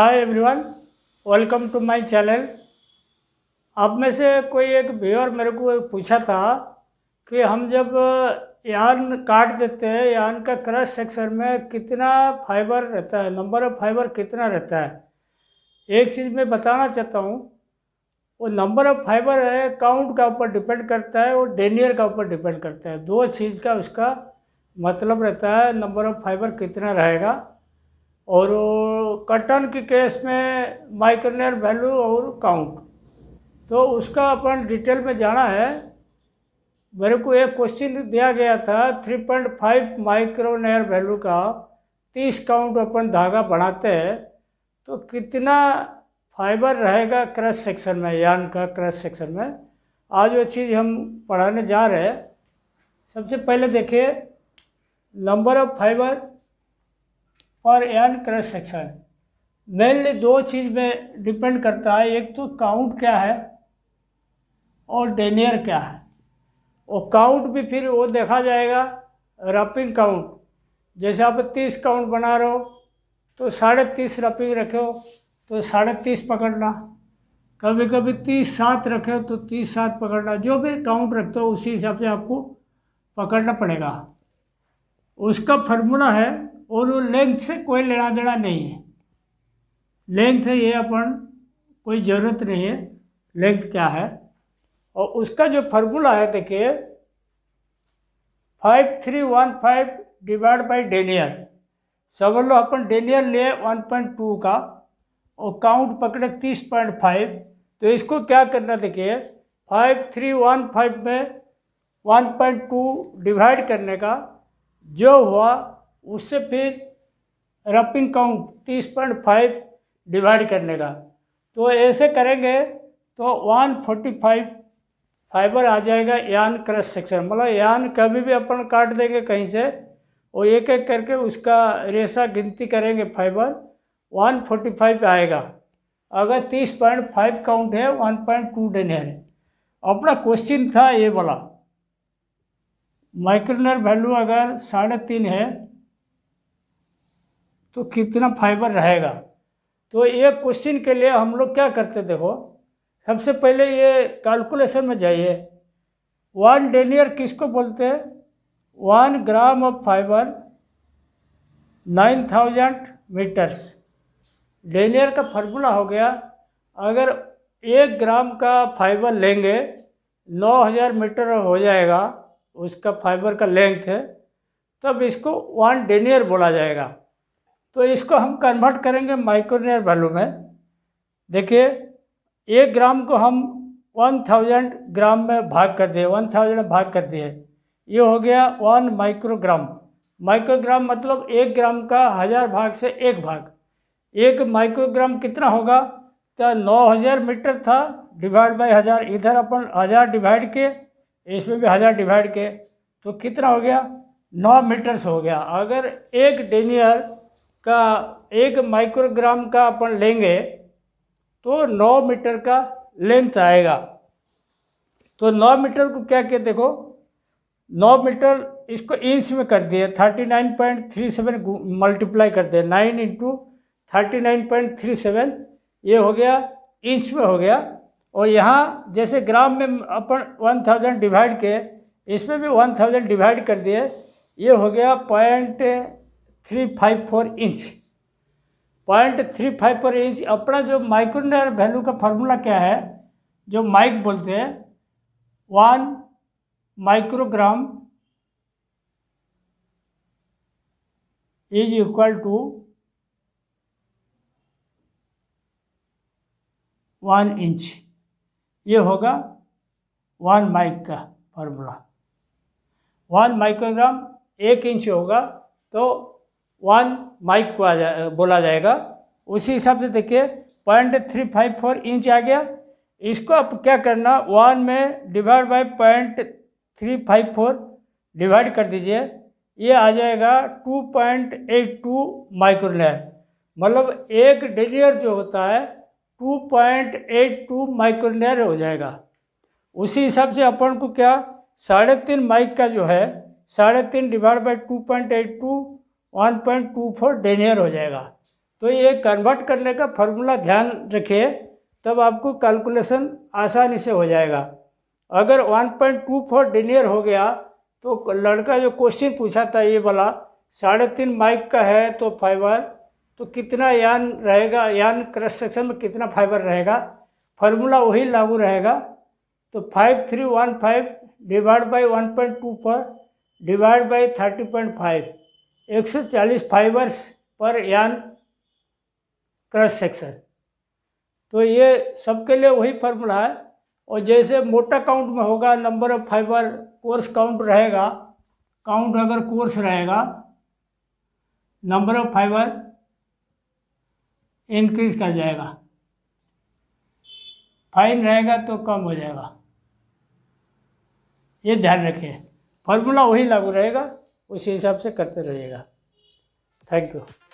hi everyone welcome to my channel आप में से कोई एक व्यूअर मेरे को पूछा था कि हम जब यान काट देते हैं यान का क्रश सेक्शन में कितना फाइबर रहता है नंबर ऑफ फाइबर कितना रहता है एक चीज़ मैं बताना चाहता हूँ वो नंबर ऑफ फाइबर है काउंट का ऊपर डिपेंड करता है और डेनियर का ऊपर डिपेंड करता है दो चीज़ का उसका मतलब रहता है नंबर ऑफ फाइबर कितना रहेगा और कटन के केस में माइक्रोनर वैल्यू और काउंट तो उसका अपन डिटेल में जाना है मेरे को एक क्वेश्चन दिया गया था 3.5 माइक्रोनर वैल्यू का 30 काउंट अपन धागा बढ़ाते हैं तो कितना फाइबर रहेगा क्रस सेक्शन में यान का क्रस सेक्शन में आज वो चीज़ हम पढ़ाने जा रहे हैं सबसे पहले देखिए नंबर ऑफ फाइबर और एन क्रस सेक्शन मेनली दो चीज़ में डिपेंड करता है एक तो काउंट क्या है और डेनियर क्या है और काउंट भी फिर वो देखा जाएगा रपिंग काउंट जैसे आप तीस काउंट बना रहे हो तो साढ़े तीस रपिंग रखे हो तो साढ़े तीस पकड़ना कभी कभी तीस सात रखे हो तो तीस सात पकड़ना जो भी काउंट रखते हो उसी हिसाब से आपको पकड़ना पड़ेगा उसका फार्मूला है और वो लेंथ से कोई लेना देना नहीं है लेंथ है ये अपन कोई ज़रूरत नहीं है लेंथ क्या है और उसका जो फार्मूला है देखिए five three one five divide by denier समझ लो अपन डेनियर ले वन पॉइंट टू का और काउंट पकड़े तीस पॉइंट फाइव तो इसको क्या करना देखिए फाइव थ्री वन फाइव में वन पॉइंट टू डिवाइड करने का जो हुआ उससे फिर रपिंग काउंट तीस पॉइंट फाइव डिवाइड करने का तो ऐसे करेंगे तो वन फोर्टी फाइव फाइबर आ जाएगा यान क्रस सेक्शन मतलब यान कभी भी अपन काट देंगे कहीं से और एक एक करके उसका रेशा गिनती करेंगे फाइबर वन फोर्टी फाइव आएगा अगर तीस पॉइंट फाइव काउंट है वन पॉइंट टू डेन है अपना क्वेश्चन था ये वाला माइक्रोनर वैल्यू अगर साढ़े तीन है तो कितना फाइबर रहेगा तो ये क्वेश्चन के लिए हम लोग क्या करते देखो सबसे पहले ये कैलकुलेशन में जाइए वन डेनियर किसको बोलते हैं one gram of fiber nine thousand meters denier का फार्मूला हो गया अगर एक ग्राम का फाइबर लेंगे नौ हज़ार मीटर हो जाएगा उसका फाइबर का लेंथ है तब इसको वन डेनियर बोला जाएगा तो इसको हम कन्वर्ट करेंगे माइक्रोनियर वैल्यू में देखिए एक ग्राम को हम वन थाउजेंड ग्राम में भाग कर दिए वन थाउजेंड भाग कर दिए ये हो गया वन माइक्रोग्राम माइक्रोग्राम मतलब एक ग्राम का हज़ार भाग से एक भाग एक माइक्रोग्राम कितना होगा तो नौ हज़ार मीटर था डिवाइड बाई हज़ार इधर अपन हज़ार डिवाइड के इसमें भी हज़ार डिवाइड के तो कितना हो गया नौ मीटर्स हो गया अगर एक डेनियर का एक माइक्रोग्राम का अपन लेंगे तो नौ मीटर का लेंथ आएगा तो नौ मीटर को क्या क्या देखो नौ मीटर इसको इंच में कर दिए thirty nine point three seven multiply कर दिया nine into thirty nine point three seven ये हो गया इंच में हो गया और यहाँ जैसे ग्राम में अपन वन थाउजेंड डिवाइड किए इसमें भी वन थाउजेंड डिवाइड कर दिए ये हो गया point three five four inch point three five four inch अपना जो माइक्रोनर वैल्यू का फार्मूला क्या है जो माइक बोलते हैं one microgram is equal to one inch ये होगा वन माइक का फॉर्मूला वन माइक्रोग्राम एक इंच होगा तो वन माइक को जा, बोला जाएगा उसी हिसाब से देखिए point three five four inch आ गया इसको आप क्या करना वन में divide by point three five four divide कर दीजिए ये आ जाएगा two point eight two micronaire मतलब एक डेलियर जो होता है two point eight two micronaire हो जाएगा उसी हिसाब से अपन को क्या साढ़े तीन माइक का जो है साढ़े तीन divide by two point eight two one point two four denier हो जाएगा तो ये कन्वर्ट करने का फार्मूला ध्यान रखिए तब आपको कैलकुलेशन आसानी से हो जाएगा अगर one point two four denier हो गया तो लड़का जो क्वेश्चन पूछा था ये वाला साढ़े तीन माइक का है तो फाइबर तो कितना यान रहेगा यान क्रस सेक्शन में कितना फाइबर रहेगा फार्मूला वही लागू रहेगा तो five three one five divide by one point two four divide by thirty point five 140 fibers पर यान क्रॉस सेक्शन तो ये सबके लिए वही फार्मूला है और जैसे मोटा काउंट में होगा number of fiber coarse count रहेगा काउंट अगर कोर्स रहेगा नंबर ऑफ फाइबर इंक्रीज कर जाएगा फाइन रहेगा तो कम हो जाएगा ये ध्यान रखिए फॉर्मूला वही लागू रहेगा उसी हिसाब से करते रहिएगा थैंक यू